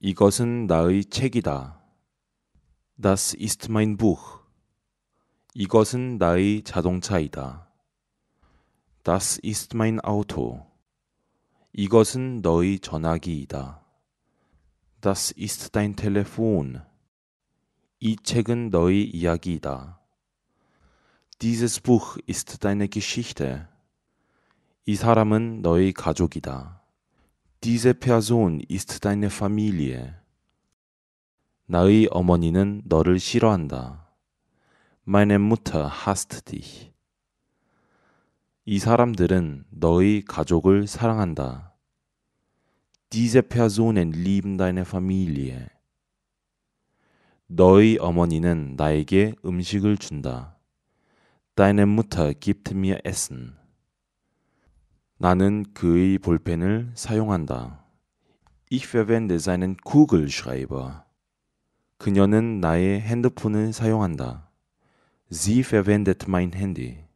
이것은 나의 책이다. Das ist mein Buch. 이것은 나의 자동차이다. Das ist mein Auto. 이것은 너의 전화기이다. Das ist dein Telefon. 이 책은 너의 이야기이다. Dieses Buch ist deine Geschichte. 이 사람은 너의 가족이다. Diese Person ist deine Familie. 나의 어머니는 너를 싫어한다. Meine Mutter hasst dich. 이 사람들은 너의 가족을 사랑한다. Diese Personen lieben deine Familie. 너의 어머니는 나에게 음식을 준다. Deine Mutter gibt mir Essen. 나는 그의 볼펜을 사용한다. Ich verwende seinen Kugelschreiber. 그녀는 나의 핸드폰을 사용한다. Sie verwendet mein Handy.